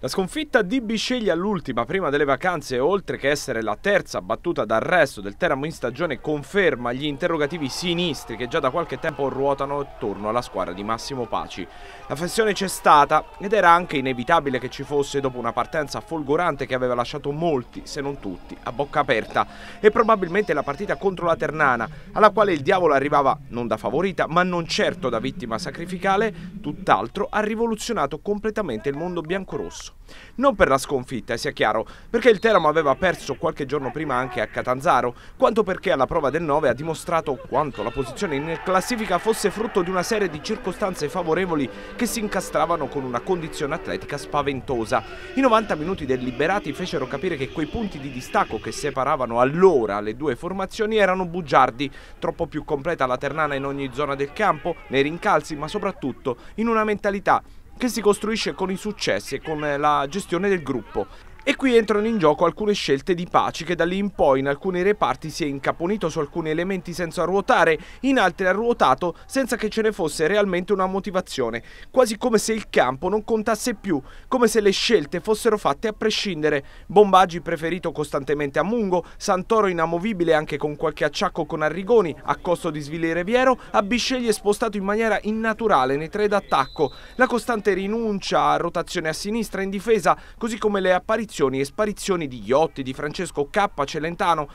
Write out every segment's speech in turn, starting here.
La sconfitta di Bisceglia all'ultima prima delle vacanze, oltre che essere la terza battuta d'arresto del Teramo in stagione, conferma gli interrogativi sinistri che già da qualche tempo ruotano attorno alla squadra di Massimo Paci. La flessione c'è stata ed era anche inevitabile che ci fosse dopo una partenza folgorante che aveva lasciato molti, se non tutti, a bocca aperta e probabilmente la partita contro la Ternana, alla quale il diavolo arrivava non da favorita ma non certo da vittima sacrificale, tutt'altro ha rivoluzionato completamente il mondo biancorosso perso. Non per la sconfitta, sia chiaro, perché il Teramo aveva perso qualche giorno prima anche a Catanzaro, quanto perché alla prova del 9 ha dimostrato quanto la posizione in classifica fosse frutto di una serie di circostanze favorevoli che si incastravano con una condizione atletica spaventosa. I 90 minuti deliberati fecero capire che quei punti di distacco che separavano allora le due formazioni erano bugiardi, troppo più completa la ternana in ogni zona del campo, nei rincalzi, ma soprattutto in una mentalità che si costruisce con i successi e con eh, la gestione del gruppo. E qui entrano in gioco alcune scelte di Paci che da lì in poi in alcuni reparti si è incaponito su alcuni elementi senza ruotare, in altri ha ruotato senza che ce ne fosse realmente una motivazione, quasi come se il campo non contasse più, come se le scelte fossero fatte a prescindere. Bombaggi preferito costantemente a Mungo, Santoro inamovibile anche con qualche acciacco con Arrigoni, a costo di svilire Viero, Abisceglie spostato in maniera innaturale nei tre d'attacco, la costante rinuncia a rotazione a sinistra in difesa, così come le apparizioni apparizioni e sparizioni di Ghiotti, di Francesco K. Celentano,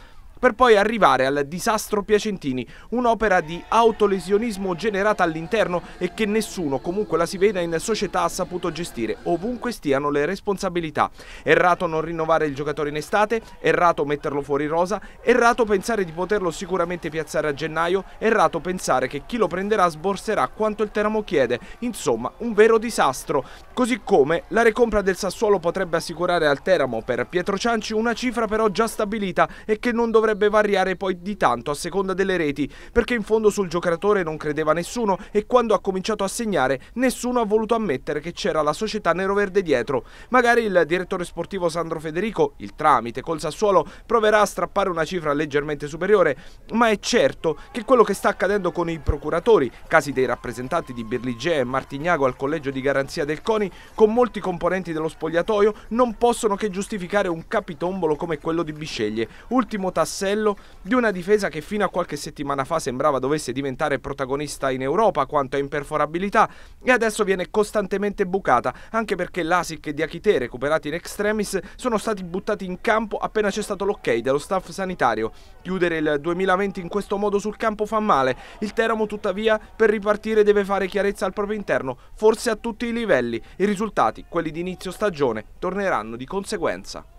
per poi arrivare al disastro Piacentini, un'opera di autolesionismo generata all'interno e che nessuno, comunque la si veda in società, ha saputo gestire, ovunque stiano le responsabilità. Errato non rinnovare il giocatore in estate, errato metterlo fuori rosa, errato pensare di poterlo sicuramente piazzare a gennaio, errato pensare che chi lo prenderà sborserà quanto il Teramo chiede, insomma un vero disastro. Così come la recompra del Sassuolo potrebbe assicurare al Teramo per Pietro Cianci una cifra però già stabilita e che non dovrebbe potrebbe variare poi di tanto a seconda delle reti, perché in fondo sul giocatore non credeva nessuno e quando ha cominciato a segnare nessuno ha voluto ammettere che c'era la società nero-verde dietro. Magari il direttore sportivo Sandro Federico, il tramite col Sassuolo, proverà a strappare una cifra leggermente superiore, ma è certo che quello che sta accadendo con i procuratori, casi dei rappresentanti di Birligea e Martignago al collegio di garanzia del CONI, con molti componenti dello spogliatoio, non possono che giustificare un capitombolo come quello di Bisceglie, ultimo tassello tassello di una difesa che fino a qualche settimana fa sembrava dovesse diventare protagonista in Europa quanto a imperforabilità e adesso viene costantemente bucata, anche perché l'Asic e Diachite recuperati in extremis sono stati buttati in campo appena c'è stato l'ok dello staff sanitario. Chiudere il 2020 in questo modo sul campo fa male, il Teramo tuttavia per ripartire deve fare chiarezza al proprio interno, forse a tutti i livelli. I risultati, quelli di inizio stagione, torneranno di conseguenza.